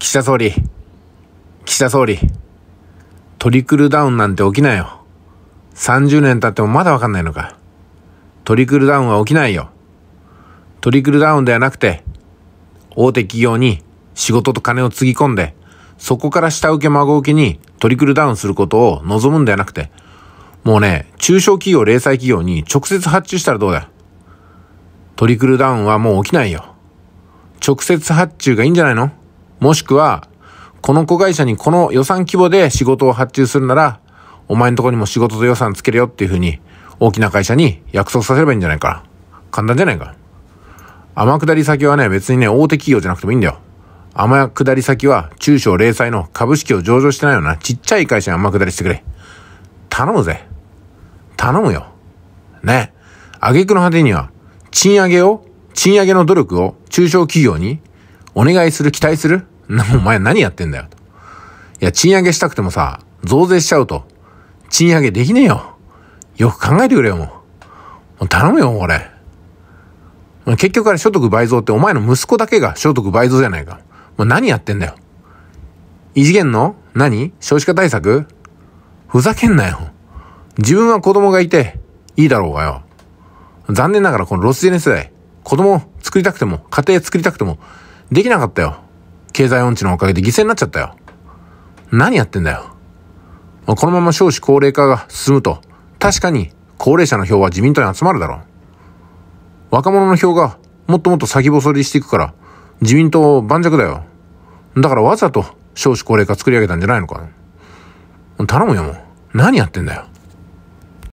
岸田総理、岸田総理、トリクルダウンなんて起きないよ。30年経ってもまだわかんないのか。トリクルダウンは起きないよ。トリクルダウンではなくて、大手企業に仕事と金をつぎ込んで、そこから下請け孫請けにトリクルダウンすることを望むんではなくて、もうね、中小企業、零細企業に直接発注したらどうだトリクルダウンはもう起きないよ。直接発注がいいんじゃないのもしくは、この子会社にこの予算規模で仕事を発注するなら、お前んとこにも仕事と予算つけるよっていうふうに、大きな会社に約束させればいいんじゃないかな。簡単じゃないか。天下り先はね、別にね、大手企業じゃなくてもいいんだよ。天下り先は、中小零細の株式を上場してないようなちっちゃい会社に天下りしてくれ。頼むぜ。頼むよ。ね。挙句の果てには、賃上げを、賃上げの努力を中小企業にお願いする、期待する お前何やってんだよ。いや、賃上げしたくてもさ、増税しちゃうと、賃上げできねえよ。よく考えてくれよ、もう。もう頼むよ、俺。結局あれ所得倍増ってお前の息子だけが所得倍増じゃないか。もう何やってんだよ。異次元の何少子化対策ふざけんなよ。自分は子供がいて、いいだろうがよ。残念ながらこのロスジェネ世代、子供作りたくても、家庭作りたくても、できなかったよ。経済音痴のおかげで犠牲になっちゃったよ。何やってんだよ。このまま少子高齢化が進むと、確かに高齢者の票は自民党に集まるだろう。若者の票がもっともっと先細りしていくから、自民党盤石だよ。だからわざと少子高齢化作り上げたんじゃないのか。頼むよ、もう。何やってんだよ。